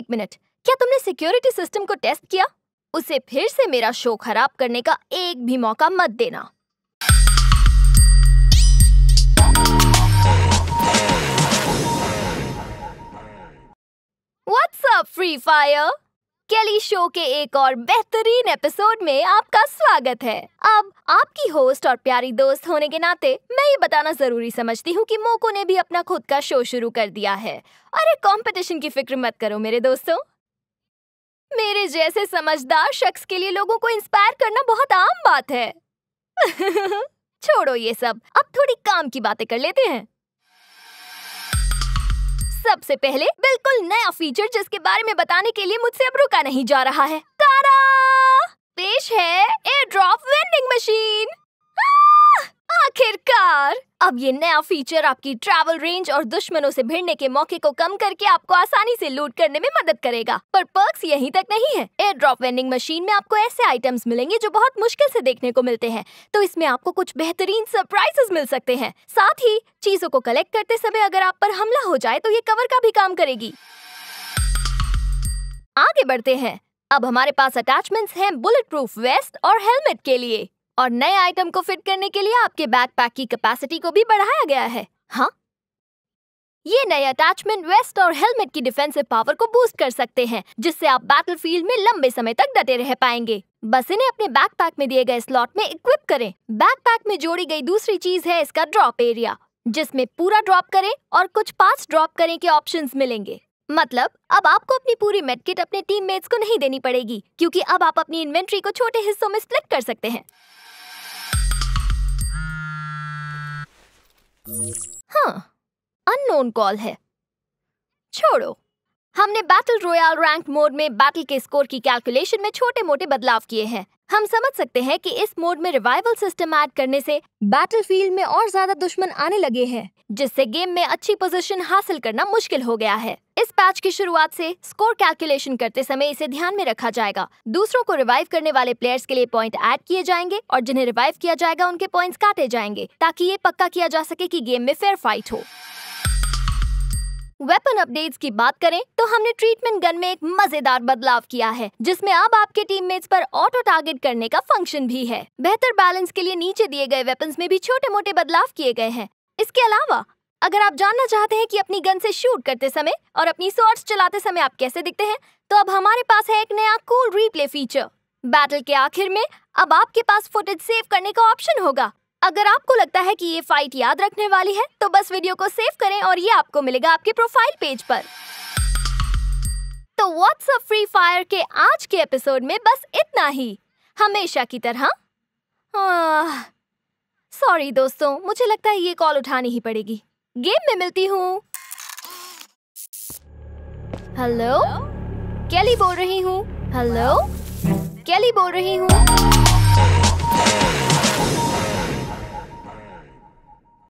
एक मिनट क्या तुमने सिक्योरिटी सिस्टम को टेस्ट किया उसे फिर से मेरा शो खराब करने का एक भी मौका मत देना What's up, Free Fire? Kelly शो के एक और बेहतरीन एपिसोड में आपका स्वागत है अब आपकी होस्ट और प्यारी दोस्त होने के नाते मैं ये बताना जरूरी समझती हूँ कि मोको ने भी अपना खुद का शो शुरू कर दिया है अरे कंपटीशन की फिक्र मत करो मेरे दोस्तों मेरे जैसे समझदार शख्स के लिए लोगों को इंस्पायर करना बहुत आम बात है छोड़ो ये सब अब थोड़ी काम की बातें कर लेते हैं सबसे पहले बिल्कुल नया फीचर जिसके बारे में बताने के लिए मुझसे अब रुका नहीं जा रहा है तारा! पेश है एयर ड्रॉप वेंडिंग मशीन आखिरकार अब ये नया फीचर आपकी ट्रैवल रेंज और दुश्मनों से भिड़ने के मौके को कम करके आपको आसानी से लूट करने में मदद करेगा पर पर्क्स यहीं तक नहीं है एयर ड्रॉप वेंडिंग मशीन में आपको ऐसे आइटम्स मिलेंगे जो बहुत मुश्किल से देखने को मिलते हैं तो इसमें आपको कुछ बेहतरीन सरप्राइजेस मिल सकते हैं साथ ही चीजों को कलेक्ट करते समय अगर आप पर हमला हो जाए तो ये कवर का भी काम करेगी आगे बढ़ते हैं अब हमारे पास अटैचमेंट्स हैं बुलेट प्रूफ वेस्ट और हेलमेट के लिए और नए आइटम को फिट करने के लिए आपके बैकपैक की कैपेसिटी को भी बढ़ाया गया है हाँ ये नए अटैचमेंट वेस्ट और हेलमेट की डिफेंसिव पावर को बूस्ट कर सकते हैं जिससे आप बैटलफील्ड में लंबे समय तक डटे रह पाएंगे बस इन्हें अपने बैकपैक में दिए गए स्लॉट में इक्विप करें बैकपैक में जोड़ी गई दूसरी चीज है इसका ड्रॉप एरिया जिसमें पूरा ड्रॉप करें और कुछ पार्ट ड्रॉप करें के ऑप्शन मिलेंगे मतलब अब आपको अपनी पूरी मेडकिट अपने टीममेट्स को नहीं देनी पड़ेगी क्योंकि अब आप अपनी इन्वेंट्री को छोटे हिस्सों में स्प्लिट कर सकते हैं फोन कॉल है छोड़ो हमने बैटल रॉयल रैंक मोड में बैटल के स्कोर की कैलकुलेशन में छोटे मोटे बदलाव किए हैं हम समझ सकते हैं कि इस मोड में रिवाइवल सिस्टम ऐड करने से बैटलफील्ड में और ज्यादा दुश्मन आने लगे हैं जिससे गेम में अच्छी पोजीशन हासिल करना मुश्किल हो गया है इस पैच की शुरुआत से स्कोर कैलकुलेशन करते समय इसे ध्यान में रखा जाएगा दूसरों को रिवाइव करने वाले प्लेयर्स के लिए पॉइंट ऐड किए जाएंगे और जिन्हें रिवाइव किया जाएगा उनके पॉइंट्स काटे जाएंगे ताकि ये पक्का किया जा सके कि गेम में फेयर फाइट हो वेपन अपडेट्स की बात करें तो हमने ट्रीटमेंट गन में एक मजेदार बदलाव किया है जिसमें अब आपके टीममेट्स पर ऑटो टारगेट करने का फंक्शन भी है बेहतर बैलेंस के लिए नीचे दिए गए वेपन्स में भी छोटे मोटे बदलाव किए गए हैं इसके अलावा अगर आप जानना चाहते हैं कि अपनी गन से शूट करते समय और अपनी शॉर्ट्स चलाते समय आप कैसे दिखते हैं तो अब हमारे पास है एक नया कूल रीप्ले फीचर बैटल के आखिर में अब आपके पास फुटेज सेव करने का ऑप्शन होगा अगर आपको लगता है कि ये फाइट याद रखने वाली है तो बस वीडियो को सेव करें और ये आपको मिलेगा आपके प्रोफाइल पेज पर तो व्हाट्सअप फ्री फायर के आज के एपिसोड में बस इतना ही हमेशा की तरह सॉरी दोस्तों मुझे लगता है ये कॉल उठानी ही पड़ेगी गेम में मिलती हूँ हेलो कैली बोल रही हूँ हेलो कैली बोल रही हूँ